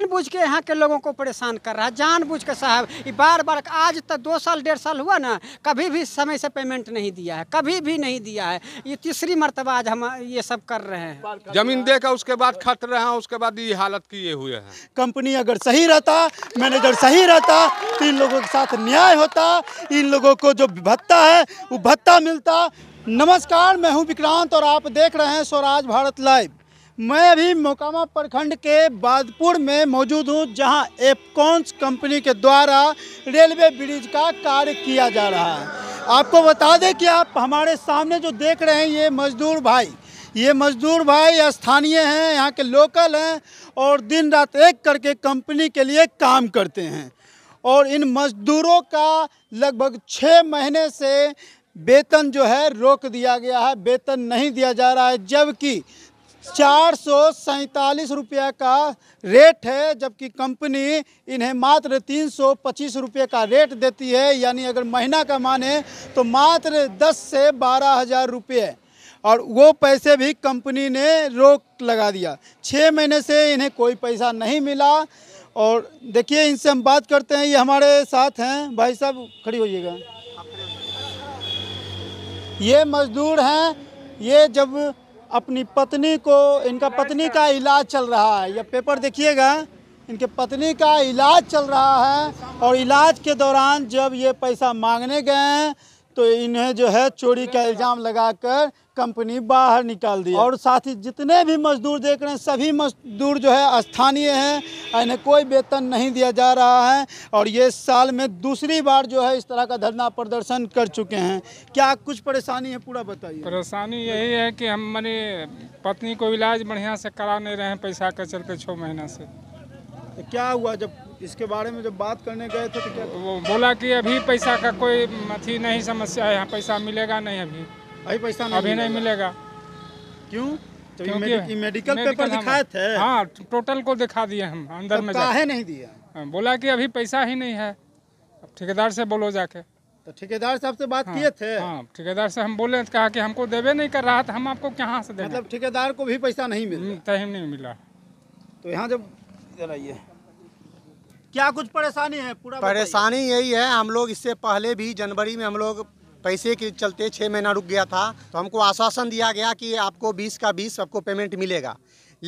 जानबूझ के यहाँ के लोगों को परेशान कर रहा है जानबूझ के साहब ये बार बार आज तक दो साल डेढ़ साल हुआ ना कभी भी समय से पेमेंट नहीं दिया है कभी भी नहीं दिया है ये तीसरी मरतबा आज हम ये सब कर रहे हैं जमीन देकर उसके बाद खत रहे हैं उसके बाद ये हालत किए हुए हैं कंपनी अगर सही रहता मैनेजर सही रहता तो इन लोगों के साथ न्याय होता इन लोगों को जो भत्ता है वो भत्ता मिलता नमस्कार मैं हूँ विक्रांत और आप देख रहे हैं स्वराज भारत लाइव मैं अभी मोकामा प्रखंड के बादपुर में मौजूद हूँ जहाँ एपकॉन्स कंपनी के द्वारा रेलवे ब्रिज का कार्य किया जा रहा है आपको बता दें कि आप हमारे सामने जो देख रहे हैं ये मजदूर भाई ये मजदूर भाई स्थानीय हैं यहाँ के लोकल हैं और दिन रात एक करके कंपनी के लिए काम करते हैं और इन मजदूरों का लगभग छः महीने से वेतन जो है रोक दिया गया है वेतन नहीं दिया जा रहा है जबकि चार सौ सैतालीस रुपये का रेट है जबकि कंपनी इन्हें मात्र तीन सौ पच्चीस रुपये का रेट देती है यानी अगर महीना का माने तो मात्र दस से बारह हज़ार रुपये और वो पैसे भी कंपनी ने रोक लगा दिया छः महीने से इन्हें कोई पैसा नहीं मिला और देखिए इनसे हम बात करते हैं ये हमारे साथ हैं भाई साहब खड़ी होइएगा ये मजदूर हैं ये जब अपनी पत्नी को इनका पत्नी का इलाज चल रहा है यह पेपर देखिएगा इनके पत्नी का इलाज चल रहा है और इलाज के दौरान जब ये पैसा मांगने गए हैं तो इन्हें जो है चोरी का इल्ज़ाम लगाकर कंपनी बाहर निकाल दी और साथ ही जितने भी मजदूर देख रहे हैं सभी मजदूर जो है स्थानीय हैं इन्हें कोई वेतन नहीं दिया जा रहा है और ये साल में दूसरी बार जो है इस तरह का धरना प्रदर्शन कर चुके हैं क्या कुछ परेशानी है पूरा बताइए परेशानी यही है कि हम मैंने पत्नी को इलाज बढ़िया से करा नहीं रहे हैं पैसा के चलते छः महीना से तो क्या हुआ जब इसके बारे में जब बात करने गए थे तो क्या वो बोला कि अभी पैसा का कोई अथी नहीं समस्या है पैसा मिलेगा नहीं अभी अभी पैसा नहीं अभी नहीं मिलेगा क्यों तो क्योंकि मेडिकल पेपर दिखाए थे हाँ टोटल को दिखा दिए हम अंदर में काहे नहीं दिया हाँ, बोला कि अभी पैसा ही नहीं है ठेकेदार से बोलो जाके तो ठेकेदार साहब से बात हाँ, किए थे हाँ, ठेकेदार से हम बोले कहा कि हमको देवे नहीं कर रहा था तो हम आपको कहाँ से दें मतलब ठेकेदार को भी पैसा नहीं मिला हम्म, तो नहीं मिला तो यहाँ जब चलाइए क्या कुछ परेशानी है पूरा परेशानी यही है हम लोग इससे पहले भी जनवरी में हम लोग पैसे के चलते छः महीना रुक गया था तो हमको आश्वासन दिया गया कि आपको बीस का बीस आपको पेमेंट मिलेगा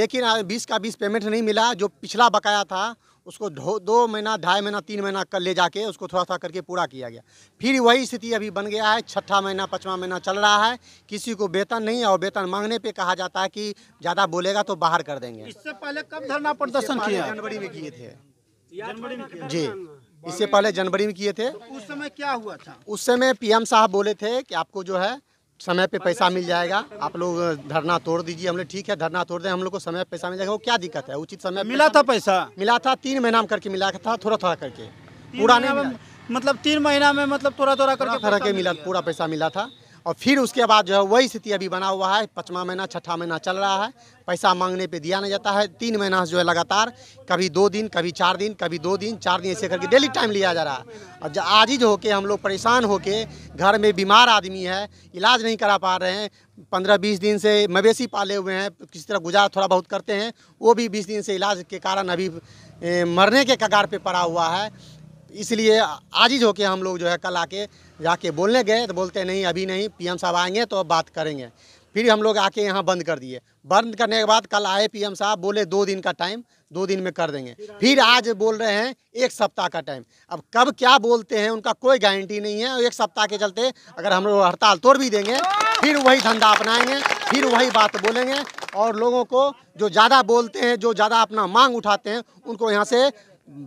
लेकिन बीस का बीस पेमेंट नहीं मिला जो पिछला बकाया था उसको दो दो महीना ढाई महीना तीन महीना कर ले जाके उसको थोड़ा थोड़ा करके पूरा किया गया फिर वही स्थिति अभी बन गया है छठा महीना पाँचवा महीना चल रहा है किसी को वेतन नहीं और वेतन मांगने पे कहा जाता है कि ज़्यादा बोलेगा तो बाहर कर देंगे इससे पहले कब धरना प्रदर्शन किया जनवरी में किए थे जी इससे पहले जनवरी में किए थे तो उस समय क्या हुआ था उस समय पीएम साहब बोले थे कि आपको जो है समय पे पैसा मिल जाएगा आप लोग धरना तोड़ दीजिए हमने ठीक है धरना तोड़ दें हम लोग को समय पे पैसा मिल जाएगा वो क्या दिक्कत है उचित समय मिला था पैसा मिला था तीन महीना में करके मिला था थोड़ा थोड़ा करके पूरा नहीं मतलब तीन महीना में मतलब थोड़ा थोड़ा करके थोड़ा करके मिला पूरा पैसा मिला था और फिर उसके बाद जो है वही स्थिति अभी बना हुआ है पचवा महीना छठा महीना चल रहा है पैसा मांगने पे दिया नहीं जाता है तीन महीना जो है लगातार कभी दो दिन कभी चार दिन कभी दो दिन चार दिन ऐसे करके डेली टाइम लिया जा रहा है और आज ही जो होके हम लोग परेशान होके घर में बीमार आदमी है इलाज नहीं करा पा रहे हैं पंद्रह बीस दिन से मवेशी पाले हुए हैं किसी तरह गुजार थोड़ा बहुत करते हैं वो भी बीस दिन से इलाज के कारण अभी मरने के कगार पर पड़ा हुआ है इसलिए आज जो कि हम लोग जो है कल आके जाके बोलने गए तो बोलते नहीं अभी नहीं पीएम साहब आएंगे तो बात करेंगे फिर हम लोग आके यहाँ बंद कर दिए बंद करने के बाद कल आए पीएम साहब बोले दो दिन का टाइम दो दिन में कर देंगे फिर आज बोल रहे हैं एक सप्ताह का टाइम अब कब क्या बोलते हैं उनका कोई गारंटी नहीं है एक सप्ताह के चलते अगर हम लोग हड़ताल तोड़ भी देंगे फिर वही धंधा अपनाएंगे फिर वही बात बोलेंगे और लोगों को जो ज़्यादा बोलते हैं जो ज़्यादा अपना मांग उठाते हैं उनको यहाँ से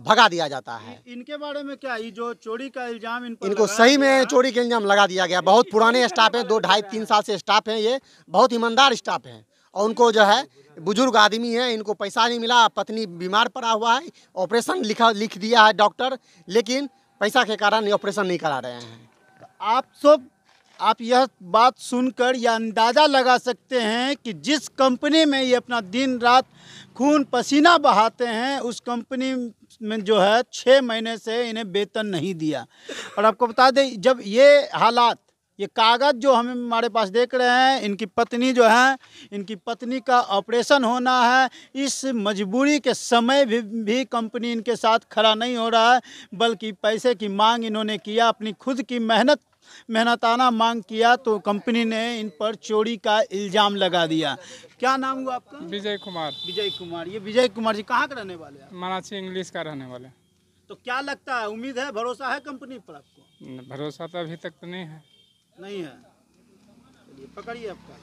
भगा दिया जाता है इनके बारे में क्या ये जो चोरी का इल्जाम इन इनको सही में चोरी का इल्जाम लगा दिया गया बहुत पुराने स्टाफ हैं दो ढाई तीन साल से स्टाफ हैं ये बहुत ईमानदार स्टाफ हैं और उनको जो है बुजुर्ग आदमी है इनको पैसा नहीं मिला पत्नी बीमार पड़ा हुआ है ऑपरेशन लिखा लिख दिया है डॉक्टर लेकिन पैसा के कारण ऑपरेशन नहीं करा रहे हैं आप सब आप यह बात सुनकर यह अंदाज़ा लगा सकते हैं कि जिस कंपनी में ये अपना दिन रात खून पसीना बहाते हैं उस कंपनी में जो है छः महीने से इन्हें वेतन नहीं दिया और आपको बता दें जब ये हालात ये कागज़ जो हम हमारे पास देख रहे हैं इनकी पत्नी जो है इनकी पत्नी का ऑपरेशन होना है इस मजबूरी के समय भी भी कंपनी इनके साथ खड़ा नहीं हो रहा है बल्कि पैसे की मांग इन्होंने किया अपनी खुद की मेहनत मेहनताना मांग किया तो कंपनी ने इन पर चोरी का इल्ज़ाम लगा दिया क्या नाम हुआ आपका विजय कुमार विजय कुमार ये विजय कुमार जी कहाँ के रहने वाले हैं मराठी इंग्लिश का रहने वाले तो क्या लगता है उम्मीद है भरोसा है कंपनी पर आपको भरोसा तो अभी तक तो नहीं है नहीं है पकड़िए आपका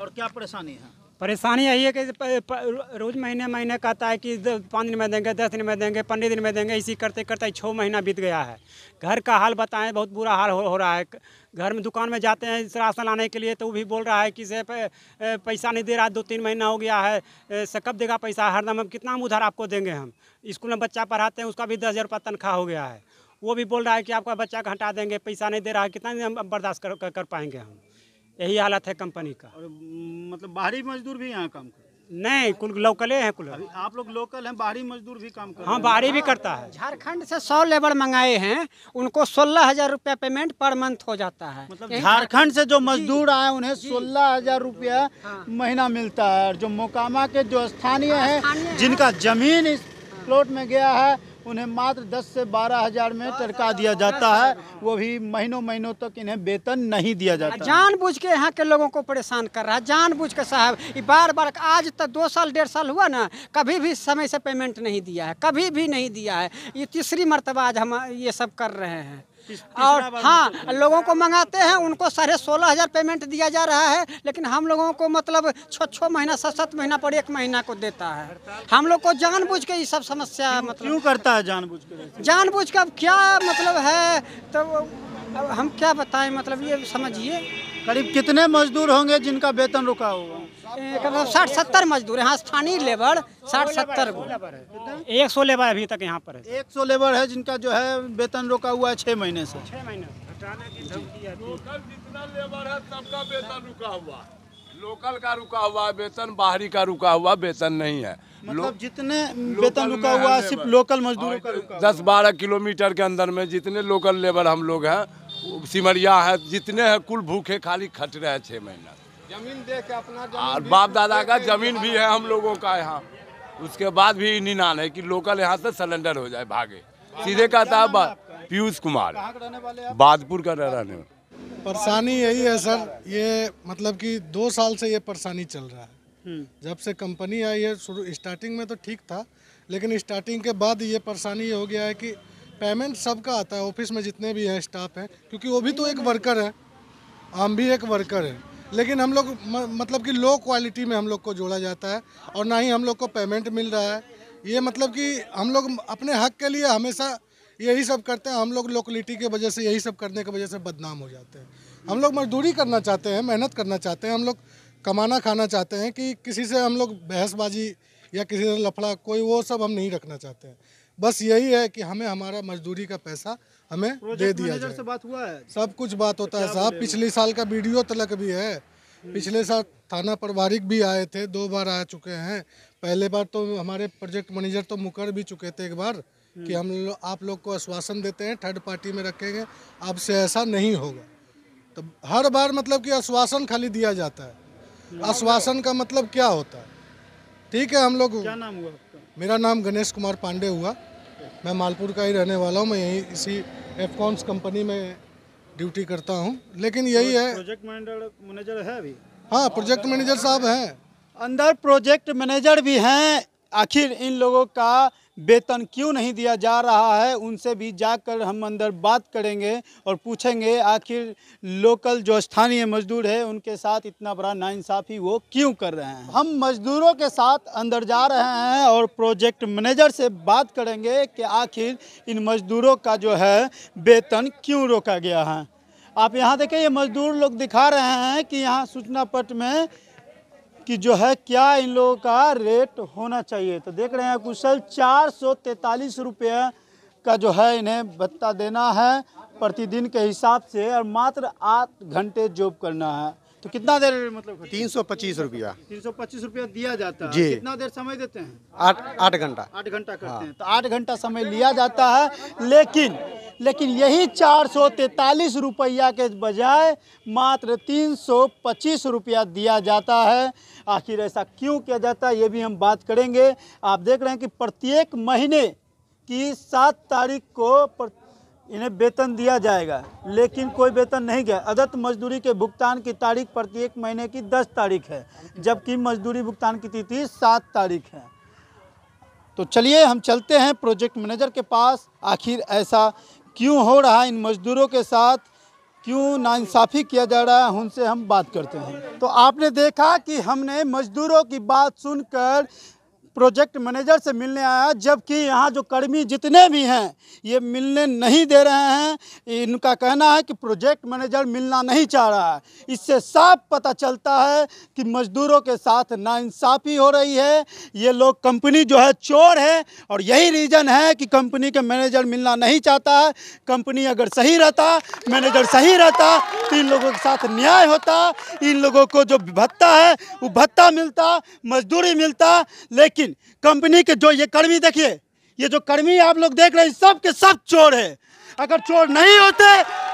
और क्या परेशानी है परेशानी यही है कि रोज़ महीने महीने कहता है कि पाँच दिन में देंगे दस दिन में देंगे पंद्रह दिन में देंगे इसी करते करते छः महीना बीत गया है घर का हाल बताएं बहुत बुरा हाल हो, हो रहा है घर में दुकान में जाते हैं राशन लाने के लिए तो वो भी बोल रहा है कि से पैसा नहीं दे रहा दो तीन महीना हो गया है से कब देगा पैसा हरदम हम कितना उधार आपको देंगे हम स्कूल में बच्चा पढ़ाते हैं उसका भी दस हज़ार तनख्वाह हो गया है वो भी बोल रहा है कि आपका बच्चा का हटा देंगे पैसा नहीं दे रहा है कितना हम बर्दाश्त कर, कर, कर पाएंगे हम यही हालत है कंपनी का मतलब बाहरी मजदूर भी यहाँ काम कर नहीं कुल लोकले हैं कुल आप लोग लोकल हैं बाहरी मजदूर भी काम कर हाँ बाहरी भी करता है झारखंड से सौ लेबर मंगाए हैं उनको सोलह हजार रुपया पेमेंट पर मंथ हो जाता है मतलब झारखंड से जो मजदूर आए उन्हें सोलह हजार रुपया हाँ। महीना मिलता है जो मोकामा के जो स्थानीय है जिनका जमीन इस हाँ। प्लॉट में गया है उन्हें मात्र दस से बारह हजार में टरका दिया जाता है वो भी महीनों महीनों तक तो इन्हें वेतन नहीं दिया हाँ, जाता जान बुझ के यहाँ के लोगों को परेशान कर रहा है जान बुझ के साहब ये बार बार आज तक दो साल डेढ़ साल हुआ ना कभी भी समय से पेमेंट नहीं दिया है कभी भी नहीं दिया है ये तीसरी मरतबा आज हम ये सब कर रहे हैं और हाँ लोगों को मंगाते हैं उनको साढ़े सोलह हज़ार पेमेंट दिया जा रहा है लेकिन हम लोगों को मतलब छः छः महीना सात सात महीना पर एक महीना को देता है हम लोग को जानबूझ के ये सब समस्या मतलब क्यों करता है जानबूझ के जानबूझ के अब क्या मतलब है तो हम क्या बताएं मतलब ये समझिए करीब कितने मजदूर होंगे जिनका वेतन रुका होगा साठ सत्तर मजदूर यहाँ स्थानीय लेबर साठ सत्तर एक सौ लेबर अभी तक यहाँ पर है एक सौ लेबर है जिनका जो है वेतन रोका हुआ है छह महीने से छह महीने सबका वेतन रुका हुआ लोकल का रुका हुआ वेतन बाहरी का रुका हुआ वेतन नहीं है मतलब जितने वेतन रुका हुआ सिर्फ लोकल मजदूरों का रुका दस बारह किलोमीटर के अंदर में जितने लोकल लेबर हम लोग हैं सिमरिया है जितने हैं कुल भूखे खाली खट रहे हैं छः महीना जमीन दे के अपना और बाप दादा का जमीन भी है हम लोगों का यहाँ उसके बाद भी निनान है कि लोकल यहाँ से सिलेंडर हो जाए भागे सीधे कहता है पीयूष कुमार बादपुर का रहने परेशानी यही है सर ये मतलब कि दो साल से ये परेशानी चल रहा है हम्म। जब से कंपनी आई है शुरू स्टार्टिंग में तो ठीक था लेकिन स्टार्टिंग के बाद ये परेशानी हो गया है कि पेमेंट सबका आता है ऑफिस में जितने भी हैं स्टाफ हैं क्योंकि वो भी तो एक वर्कर है हम भी एक वर्कर है लेकिन हम लोग मतलब कि लो क्वालिटी में हम लोग को जोड़ा जाता है और ना ही हम लोग को पेमेंट मिल रहा है ये मतलब कि हम लोग अपने हक के लिए हमेशा यही सब करते हैं हम लोग लोकलिटी के वजह से यही सब करने की वजह से बदनाम हो जाते हैं हम लोग मजदूरी करना चाहते हैं मेहनत करना चाहते हैं हम लोग कमाना खाना चाहते हैं कि किसी से हम लोग बहसबाजी या किसी से लफड़ा कोई वो सब हम नहीं रखना चाहते हैं बस यही है कि हमें हमारा मजदूरी का पैसा हमें दे दिया जाए से बात हुआ है सब कुछ बात होता है साहब पिछले साल का वीडियो तलक भी है पिछले साल थाना प्रभारी भी आए थे दो बार आ चुके हैं पहले बार तो हमारे प्रोजेक्ट मैनेजर तो मुकर भी चुके थे एक बार कि हम्म। हम लो, आप लोग को आश्वासन देते हैं थर्ड पार्टी में रखेंगे आपसे ऐसा नहीं होगा तो हर बार मतलब कि आश्वासन खाली दिया जाता है हम्म। आश्वासन का मतलब क्या होता है ठीक है हम लोग क्या नाम हुआ आपका मेरा नाम गणेश कुमार पांडे हुआ मैं मालपुर का ही रहने वाला हूँ मैं यहीं इसी एफकॉन्स कंपनी में ड्यूटी करता हूँ लेकिन यही तो है प्रोजेक्ट मैनेजर मैनेजर है अभी हाँ प्रोजेक्ट मैनेजर साहब हैं अंदर प्रोजेक्ट मैनेजर भी हैं आखिर इन लोगों का वेतन क्यों नहीं दिया जा रहा है उनसे भी जाकर हम अंदर बात करेंगे और पूछेंगे आखिर लोकल जो स्थानीय मजदूर है उनके साथ इतना बड़ा नाइंसाफ़ी वो क्यों कर रहे हैं हम मजदूरों के साथ अंदर जा रहे हैं और प्रोजेक्ट मैनेजर से बात करेंगे कि आखिर इन मजदूरों का जो है वेतन क्यों रोका गया है आप यहाँ देखें ये मजदूर लोग दिखा रहे हैं कि यहाँ सूचना पट में कि जो है क्या इन लोगों का रेट होना चाहिए तो देख रहे हैं कुशल चार सौ रुपये का जो है इन्हें भत्ता देना है प्रतिदिन के हिसाब से और मात्र आठ घंटे जॉब करना है तो कितना देर मतलब तीन सौ पच्चीस रुपया तीन सौ पच्चीस रुपया दिया जाता है जी कितना देर समय देते हैं आठ आठ घंटा आठ घंटा करते हाँ। हैं तो आठ घंटा समय लिया जाता है लेकिन लेकिन यही चार सौ तैतालीस रुपया के बजाय मात्र तीन सौ पच्चीस रुपया दिया जाता है आखिर ऐसा क्यों किया जाता है ये भी हम बात करेंगे आप देख रहे हैं कि प्रत्येक महीने की सात तारीख को इन्हें वेतन दिया जाएगा लेकिन कोई वेतन नहीं गया अदत मजदूरी के भुगतान की तारीख प्रत्येक महीने की दस तारीख है जबकि मजदूरी भुगतान की तिथि सात तारीख है तो चलिए हम चलते हैं प्रोजेक्ट मैनेजर के पास आखिर ऐसा क्यों हो रहा है इन मजदूरों के साथ क्यों नाइंसाफ़ी किया जा रहा है उनसे हम बात करते हैं तो आपने देखा कि हमने मजदूरों की बात सुनकर प्रोजेक्ट मैनेजर से मिलने आया जबकि यहाँ जो कर्मी जितने भी हैं ये मिलने नहीं दे रहे हैं इनका कहना है कि प्रोजेक्ट मैनेजर मिलना नहीं चाह रहा है इससे साफ पता चलता है कि मजदूरों के साथ नाइंसाफ़ी हो रही है ये लोग कंपनी जो है चोर है और यही रीज़न है कि कंपनी के मैनेजर मिलना नहीं चाहता है कंपनी अगर सही रहता मैनेजर सही रहता तो इन लोगों के साथ न्याय होता इन लोगों को जो भत्ता है वो भत्ता मिलता मजदूरी मिलता लेकिन लेकिन कंपनी के जो ये कर्मी देखिए ये जो कर्मी आप लोग देख रहे हैं सब के सब चोर है अगर चोर नहीं होते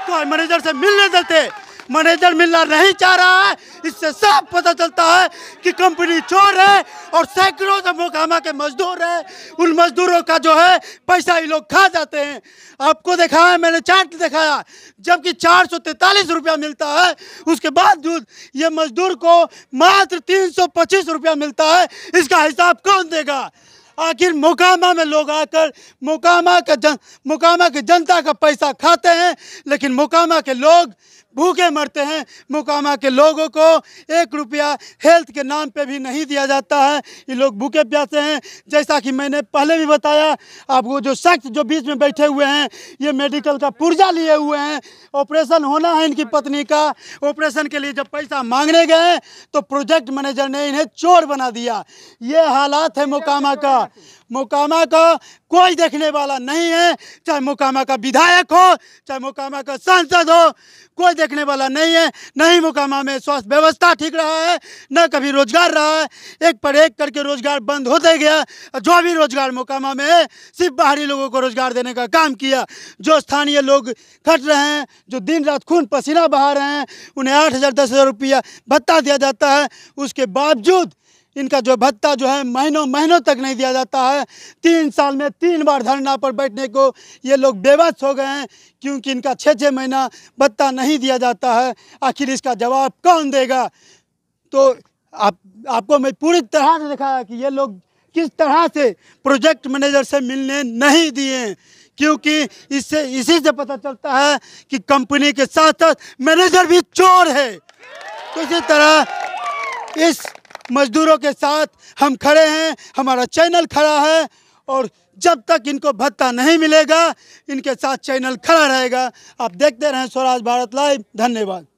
तो मैनेजर से मिलने देते मैनेजर मिलना नहीं चाह रहा है इससे साफ पता चलता है कि कंपनी चोर है और सैकड़ों से मोकामा के मजदूर है उन मजदूरों का जो है पैसा ये लोग खा जाते हैं आपको दिखाया मैंने चार्ट दिखाया जबकि चार सौ तैतालीस रुपया मिलता है उसके बावजूद ये मजदूर को मात्र तीन सौ पच्चीस रुपया मिलता है इसका हिसाब कौन देगा आखिर मुकामा में लोग आकर मुकामा का जन मुकामा की जनता का पैसा खाते हैं लेकिन मुकामा के लोग भूखे मरते हैं मुकामा के लोगों को एक रुपया हेल्थ के नाम पे भी नहीं दिया जाता है ये लोग भूखे प्यासे हैं जैसा कि मैंने पहले भी बताया आप वो जो शख्स जो बीच में बैठे हुए हैं ये मेडिकल का पुर्जा लिए हुए हैं ऑपरेशन होना है इनकी पत्नी का ऑपरेशन के लिए जब पैसा मांगने गए तो प्रोजेक्ट मैनेजर ने इन्हें चोर बना दिया ये हालात है मुकामा का होगा मोकामा का कोई देखने वाला नहीं है चाहे मोकामा का विधायक हो चाहे मोकामा का सांसद हो कोई देखने वाला नहीं है न ही मोकामा में स्वास्थ्य व्यवस्था ठीक रहा है न कभी रोजगार रहा है एक पर एक करके रोजगार बंद होते गया जो भी रोजगार मोकामा में है सिर्फ बाहरी लोगों को रोजगार देने का काम किया जो स्थानीय लोग खट रहे हैं जो दिन रात खून पसीना बहा रहे हैं उन्हें आठ हज़ार दस हज़ार रुपया भत्ता दिया जाता है उसके बावजूद इनका जो भत्ता जो है महीनों महीनों तक नहीं दिया जाता है तीन साल में तीन बार धरना पर बैठने को ये लोग बेबस हो गए हैं क्योंकि इनका छः छः महीना भत्ता नहीं दिया जाता है आखिर इसका जवाब कौन देगा तो आप आपको मैं पूरी तरह से दिखाया कि ये लोग किस तरह से प्रोजेक्ट मैनेजर से मिलने नहीं दिए क्योंकि इससे इसी से पता चलता है कि कंपनी के साथ साथ मैनेजर भी चोर है तो इसी तरह इस मजदूरों के साथ हम खड़े हैं हमारा चैनल खड़ा है और जब तक इनको भत्ता नहीं मिलेगा इनके साथ चैनल खड़ा रहेगा आप देखते रहें स्वराज भारत लाइव धन्यवाद